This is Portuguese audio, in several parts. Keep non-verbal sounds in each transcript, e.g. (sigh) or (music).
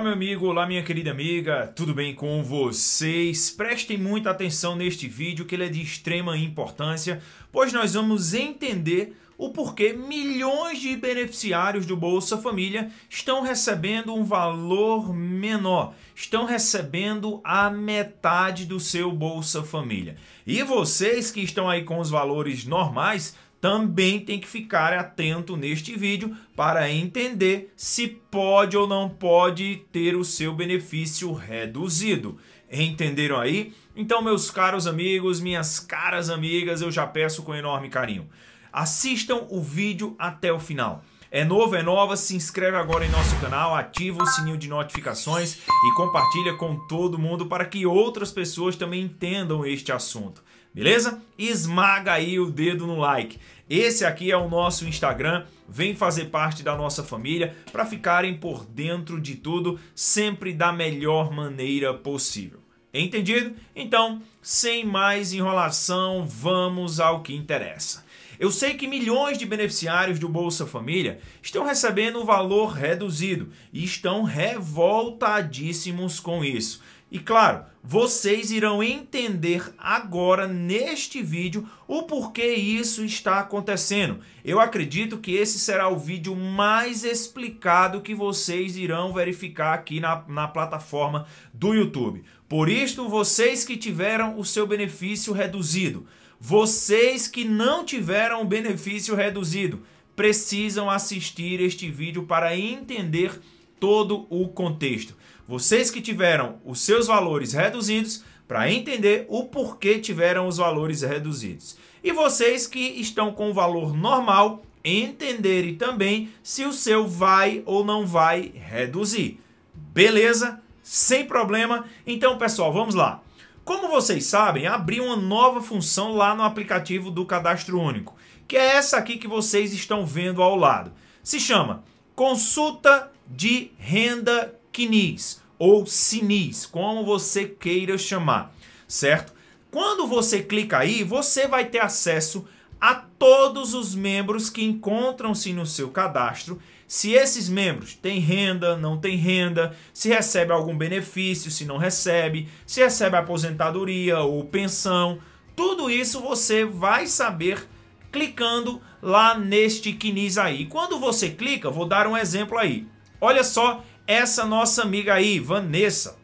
Olá, meu amigo, olá, minha querida amiga, tudo bem com vocês? Prestem muita atenção neste vídeo que ele é de extrema importância, pois nós vamos entender o porquê milhões de beneficiários do Bolsa Família estão recebendo um valor menor, estão recebendo a metade do seu Bolsa Família. E vocês que estão aí com os valores normais também tem que ficar atento neste vídeo para entender se pode ou não pode ter o seu benefício reduzido. Entenderam aí? Então, meus caros amigos, minhas caras amigas, eu já peço com enorme carinho. Assistam o vídeo até o final. É novo, é nova, se inscreve agora em nosso canal, ativa o sininho de notificações e compartilha com todo mundo para que outras pessoas também entendam este assunto beleza? Esmaga aí o dedo no like. Esse aqui é o nosso Instagram, vem fazer parte da nossa família para ficarem por dentro de tudo, sempre da melhor maneira possível. Entendido? Então, sem mais enrolação, vamos ao que interessa. Eu sei que milhões de beneficiários do Bolsa Família estão recebendo um valor reduzido e estão revoltadíssimos com isso. E claro, vocês irão entender agora neste vídeo o porquê isso está acontecendo. Eu acredito que esse será o vídeo mais explicado que vocês irão verificar aqui na, na plataforma do YouTube. Por isto, vocês que tiveram o seu benefício reduzido, vocês que não tiveram o benefício reduzido, precisam assistir este vídeo para entender todo o contexto. Vocês que tiveram os seus valores reduzidos para entender o porquê tiveram os valores reduzidos. E vocês que estão com o valor normal, entenderem também se o seu vai ou não vai reduzir. Beleza? Sem problema? Então, pessoal, vamos lá. Como vocês sabem, abri uma nova função lá no aplicativo do Cadastro Único, que é essa aqui que vocês estão vendo ao lado. Se chama Consulta de Renda CNIS ou sinis, como você queira chamar, certo? Quando você clica aí, você vai ter acesso a todos os membros que encontram-se no seu cadastro. Se esses membros têm renda, não têm renda, se recebe algum benefício, se não recebe, se recebe aposentadoria ou pensão, tudo isso você vai saber clicando lá neste quinis aí. Quando você clica, vou dar um exemplo aí. Olha só essa nossa amiga aí, Vanessa,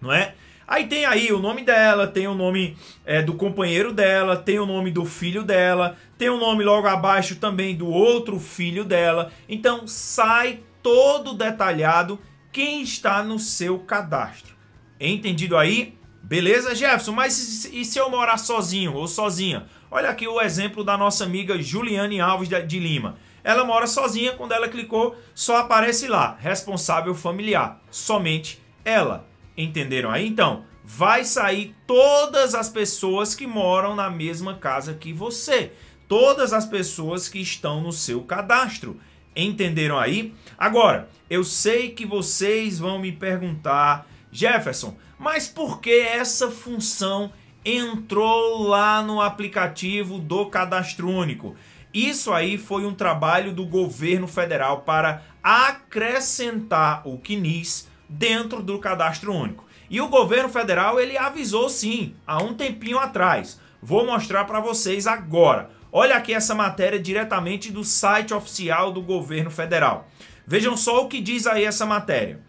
não é? Aí tem aí o nome dela, tem o nome é, do companheiro dela, tem o nome do filho dela, tem o nome logo abaixo também do outro filho dela. Então sai todo detalhado quem está no seu cadastro. Entendido aí? Beleza, Jefferson? Mas e se eu morar sozinho ou sozinha? Olha aqui o exemplo da nossa amiga Juliane Alves de Lima. Ela mora sozinha, quando ela clicou, só aparece lá, responsável familiar, somente ela. Entenderam aí? Então, vai sair todas as pessoas que moram na mesma casa que você. Todas as pessoas que estão no seu cadastro. Entenderam aí? Agora, eu sei que vocês vão me perguntar, Jefferson, mas por que essa função entrou lá no aplicativo do cadastro único? Isso aí foi um trabalho do governo federal para acrescentar o CNIS dentro do cadastro único. E o governo federal ele avisou sim, há um tempinho atrás. Vou mostrar para vocês agora. Olha aqui essa matéria diretamente do site oficial do governo federal. Vejam só o que diz aí essa matéria.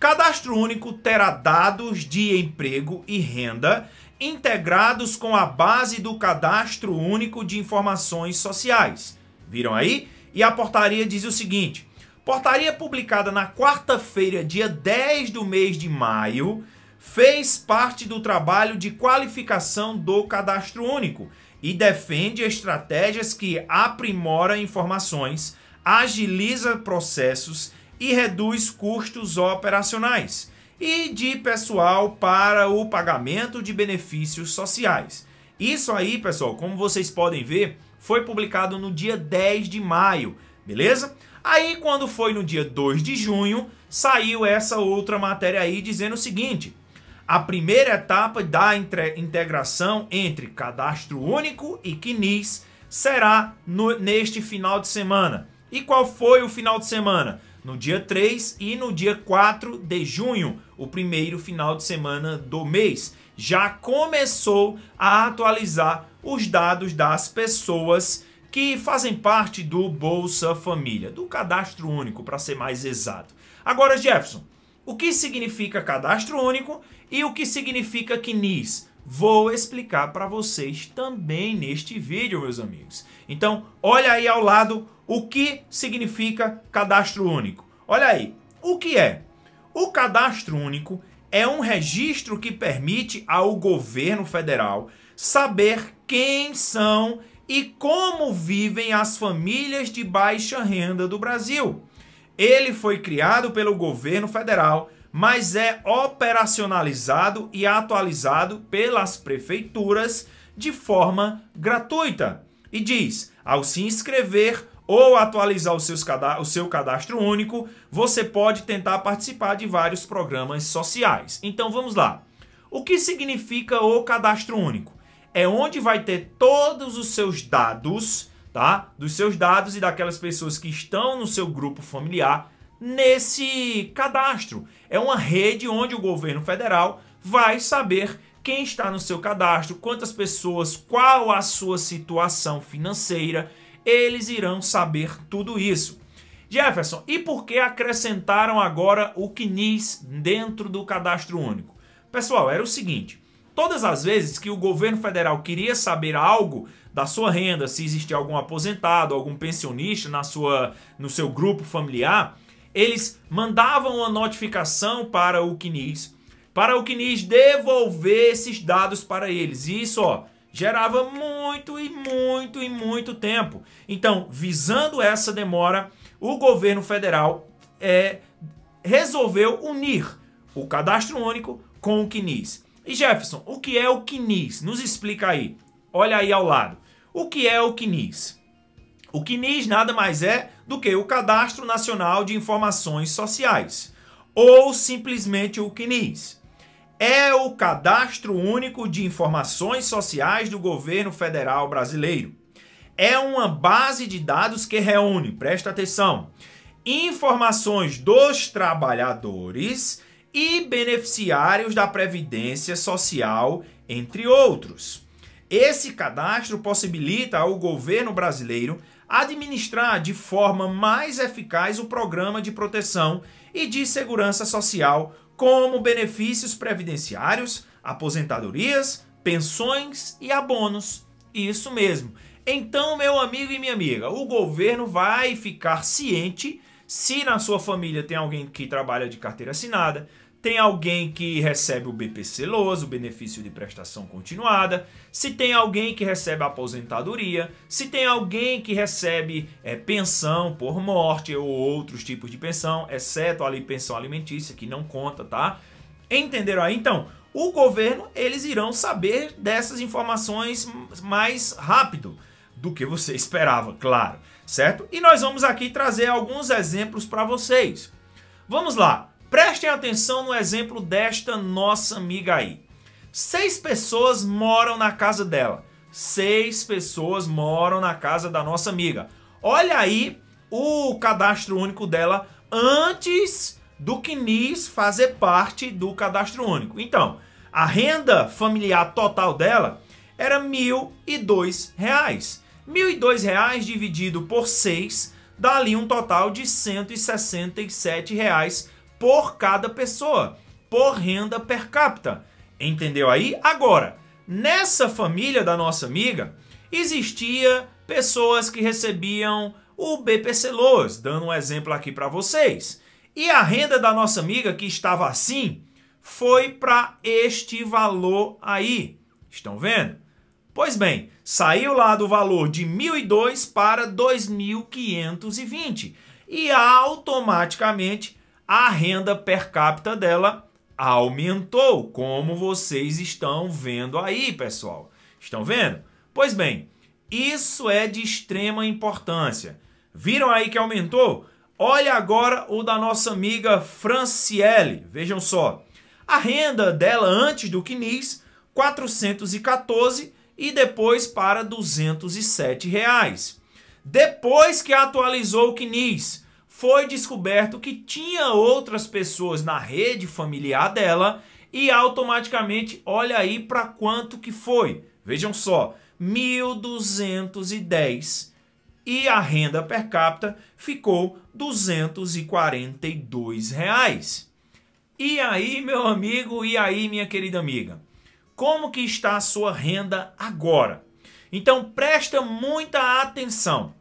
Cadastro Único terá dados de emprego e renda integrados com a base do Cadastro Único de Informações Sociais. Viram aí? E a portaria diz o seguinte: portaria publicada na quarta-feira, dia 10 do mês de maio, fez parte do trabalho de qualificação do Cadastro Único e defende estratégias que aprimora informações, agiliza processos e reduz custos operacionais e de pessoal para o pagamento de benefícios sociais. Isso aí, pessoal, como vocês podem ver, foi publicado no dia 10 de maio, beleza? Aí, quando foi no dia 2 de junho, saiu essa outra matéria aí dizendo o seguinte: a primeira etapa da integração entre cadastro único e CNIS será no, neste final de semana. E qual foi o final de semana? no dia 3 e no dia 4 de junho, o primeiro final de semana do mês. Já começou a atualizar os dados das pessoas que fazem parte do Bolsa Família, do cadastro único, para ser mais exato. Agora, Jefferson, o que significa cadastro único e o que significa CNIS? vou explicar para vocês também neste vídeo, meus amigos. Então, olha aí ao lado o que significa cadastro único. Olha aí, o que é? O cadastro único é um registro que permite ao governo federal saber quem são e como vivem as famílias de baixa renda do Brasil. Ele foi criado pelo governo federal mas é operacionalizado e atualizado pelas prefeituras de forma gratuita. E diz: ao se inscrever ou atualizar o, seus o seu cadastro único, você pode tentar participar de vários programas sociais. Então vamos lá. O que significa o cadastro único? É onde vai ter todos os seus dados, tá? Dos seus dados e daquelas pessoas que estão no seu grupo familiar nesse cadastro. É uma rede onde o governo federal vai saber quem está no seu cadastro, quantas pessoas, qual a sua situação financeira, eles irão saber tudo isso. Jefferson, e por que acrescentaram agora o CNIS dentro do cadastro único? Pessoal, era o seguinte: todas as vezes que o governo federal queria saber algo da sua renda, se existia algum aposentado, algum pensionista na sua, no seu grupo familiar, eles mandavam uma notificação para o CNIS, para o CNIS devolver esses dados para eles. E isso, ó, gerava muito e muito e muito tempo. Então, visando essa demora, o governo federal é, resolveu unir o cadastro único com o CNIS. E Jefferson, o que é o CNIS? Nos explica aí. Olha aí ao lado. O que é o CNIS? O CNIS nada mais é do que o Cadastro Nacional de Informações Sociais, ou simplesmente o CNIS. É o Cadastro Único de Informações Sociais do Governo Federal Brasileiro. É uma base de dados que reúne, presta atenção, informações dos trabalhadores e beneficiários da Previdência Social, entre outros. Esse cadastro possibilita ao governo brasileiro administrar de forma mais eficaz o programa de proteção e de segurança social, como benefícios previdenciários, aposentadorias, pensões e abonos. Isso mesmo. Então, meu amigo e minha amiga, o governo vai ficar ciente se na sua família tem alguém que trabalha de carteira assinada, tem alguém que recebe o BPC Loas, o benefício de prestação continuada, se tem alguém que recebe aposentadoria, se tem alguém que recebe é, pensão por morte ou outros tipos de pensão, exceto a pensão alimentícia, que não conta, tá? Entenderam aí? Então, o governo, eles irão saber dessas informações mais rápido do que você (laughs) esperava, claro, certo? E nós vamos aqui trazer alguns exemplos para vocês. Vamos lá, Prestem atenção no exemplo desta nossa amiga aí. Seis pessoas moram na casa dela. Seis pessoas moram na casa da nossa amiga. Olha aí o cadastro único dela antes do CNIS fazer parte do cadastro único. Então, a renda familiar total dela era R$ 1.002. R$ 1.002 dividido por 6 dá ali um total de R$ 167,00 por cada pessoa, por renda per capita. Entendeu aí? Agora, nessa família da nossa amiga, existia pessoas que recebiam o BPC Loas, dando um exemplo aqui para vocês. E a renda da nossa amiga que estava assim foi para este valor aí. Estão vendo? Pois bem, saiu lá do valor de 1.002 para 2.520 e automaticamente a renda per capita dela aumentou, como vocês estão vendo aí, pessoal. Estão vendo? Pois bem, isso é de extrema importância. Viram aí que aumentou? Olha agora o da nossa amiga Franciele. Vejam só. A renda dela antes do CNIS, 414 e depois para 207 reais. Depois que atualizou o CNIS, foi descoberto que tinha outras pessoas na rede familiar dela e automaticamente olha aí para quanto que foi. Vejam só, 1210 e a renda per capita ficou 242 reais. E aí, meu amigo, e aí, minha querida amiga? Como que está a sua renda agora? Então presta muita atenção.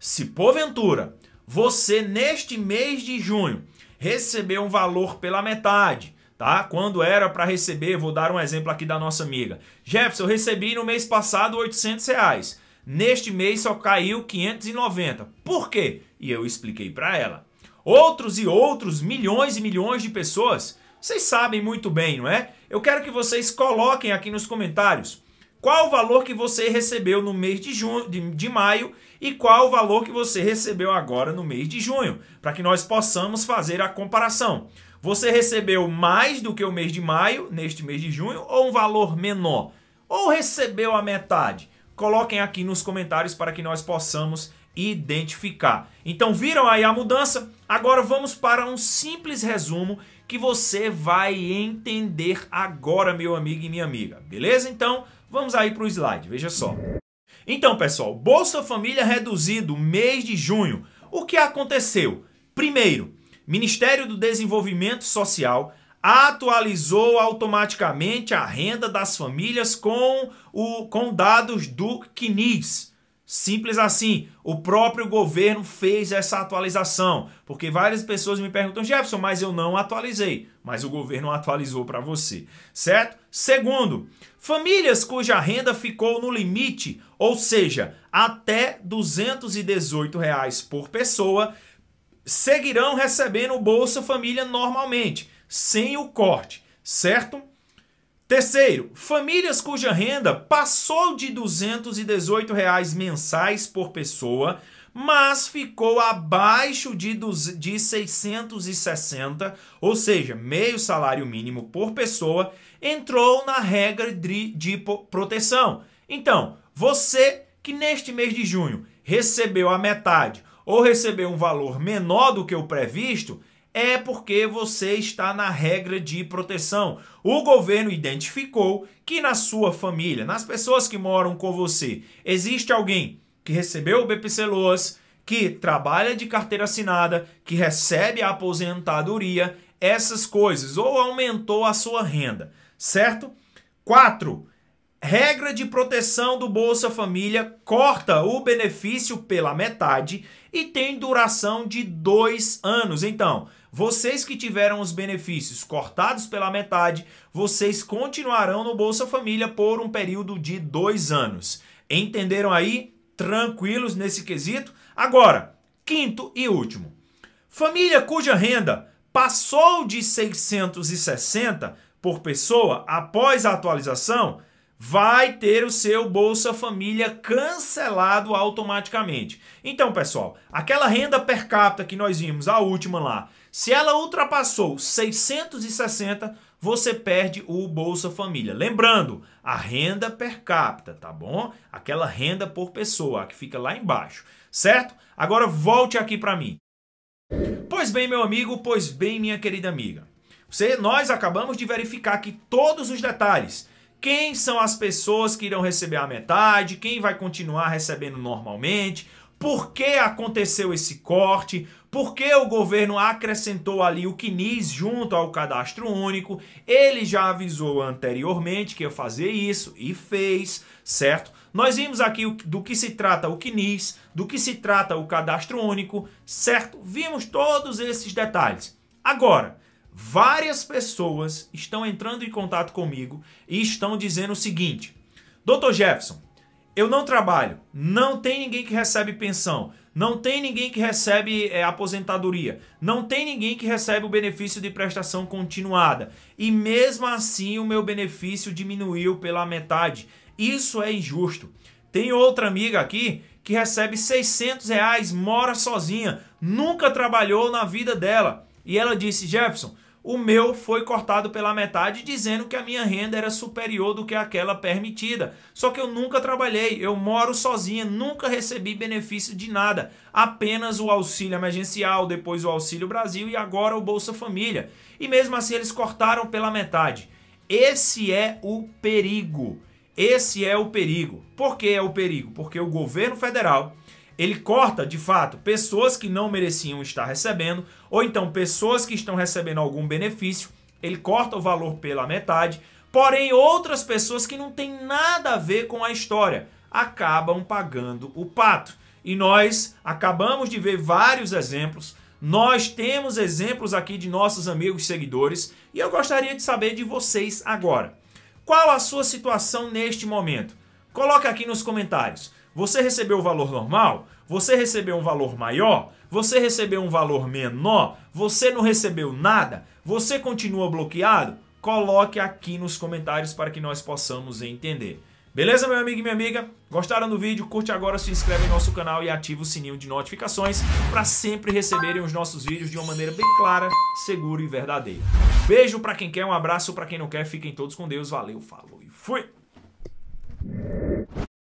Se porventura você neste mês de junho recebeu um valor pela metade, tá? Quando era para receber, vou dar um exemplo aqui da nossa amiga. Jefferson, eu recebi no mês passado 800 reais. Neste mês só caiu 590. Por quê? E eu expliquei para ela. Outros e outros, milhões e milhões de pessoas, vocês sabem muito bem, não é? Eu quero que vocês coloquem aqui nos comentários qual o valor que você recebeu no mês de, junho, de, de maio e qual o valor que você recebeu agora no mês de junho, para que nós possamos fazer a comparação. Você recebeu mais do que o mês de maio, neste mês de junho, ou um valor menor? Ou recebeu a metade? Coloquem aqui nos comentários para que nós possamos identificar. Então viram aí a mudança? Agora vamos para um simples resumo que você vai entender agora, meu amigo e minha amiga. Beleza? Então, vamos aí para o slide. Veja só. Então, pessoal, Bolsa Família reduzido mês de junho. O que aconteceu? Primeiro, Ministério do Desenvolvimento Social atualizou automaticamente a renda das famílias com, o, com dados do CNIS. Simples assim, o próprio governo fez essa atualização, porque várias pessoas me perguntam, Jefferson, mas eu não atualizei. Mas o governo atualizou para você, certo? Segundo, famílias cuja renda ficou no limite, ou seja, até R$ 218 reais por pessoa, seguirão recebendo o Bolsa Família normalmente, sem o corte, certo? Terceiro, famílias cuja renda passou de R$ 218 reais mensais por pessoa, mas ficou abaixo de, R$ de 660, ou seja, meio salário mínimo por pessoa, entrou na regra de, de proteção. Então, você que neste mês de junho recebeu a metade ou recebeu um valor menor do que o previsto, é porque você está na regra de proteção. O governo identificou que na sua família, nas pessoas que moram com você, existe alguém que recebeu o BPC Loas, que trabalha de carteira assinada, que recebe a aposentadoria, essas coisas, ou aumentou a sua renda, certo? 4. Regra de proteção do Bolsa Família corta o benefício pela metade e tem duração de dois anos. Então, vocês que tiveram os benefícios cortados pela metade, vocês continuarão no Bolsa Família por um período de dois anos. Entenderam aí? Tranquilos nesse quesito? Agora, quinto e último. Família cuja renda passou de 660 por pessoa após a atualização, vai ter o seu Bolsa Família cancelado automaticamente. Então, pessoal, aquela renda per capita que nós vimos, a última lá, se ela ultrapassou 660, você perde o Bolsa Família. Lembrando, a renda per capita, tá bom? Aquela renda por pessoa que fica lá embaixo, certo? Agora volte aqui para mim. Pois bem, meu amigo, pois bem, minha querida amiga. Você, nós acabamos de verificar aqui todos os detalhes. Quem são as pessoas que irão receber a metade, quem vai continuar recebendo normalmente, por que aconteceu esse corte, por que o governo acrescentou ali o CNIS junto ao cadastro único, ele já avisou anteriormente que ia fazer isso e fez, certo? Nós vimos aqui do que se trata o CNIS, do que se trata o cadastro único, certo? Vimos todos esses detalhes. Agora, várias pessoas estão entrando em contato comigo e estão dizendo o seguinte: Doutor Jefferson, eu não trabalho, não tem ninguém que recebe pensão, não tem ninguém que recebe é, aposentadoria, não tem ninguém que recebe o benefício de prestação continuada. E mesmo assim o meu benefício diminuiu pela metade. Isso é injusto. Tem outra amiga aqui que recebe 600 reais, mora sozinha, nunca trabalhou na vida dela. E ela disse, Jefferson, o meu foi cortado pela metade, dizendo que a minha renda era superior do que aquela permitida. Só que eu nunca trabalhei, eu moro sozinha, nunca recebi benefício de nada, apenas o auxílio emergencial, depois o Auxílio Brasil e agora o Bolsa Família. E mesmo assim eles cortaram pela metade. Esse é o perigo. Esse é o perigo. Por que é o perigo? Porque o governo federal ele corta, de fato, pessoas que não mereciam estar recebendo, ou então pessoas que estão recebendo algum benefício, ele corta o valor pela metade, porém outras pessoas que não têm nada a ver com a história acabam pagando o pato. E nós acabamos de ver vários exemplos. Nós temos exemplos aqui de nossos amigos seguidores e eu gostaria de saber de vocês agora. Qual a sua situação neste momento? Coloque aqui nos comentários. Você recebeu o valor normal? Você recebeu um valor maior? Você recebeu um valor menor? Você não recebeu nada? Você continua bloqueado? Coloque aqui nos comentários para que nós possamos entender. Beleza, meu amigo e minha amiga? Gostaram do vídeo? Curte agora, se inscreve no nosso canal e ativa o sininho de notificações para sempre receberem os nossos vídeos de uma maneira bem clara, segura e verdadeira. Beijo para quem quer, um abraço para quem não quer. Fiquem todos com Deus. Valeu, falou e fui!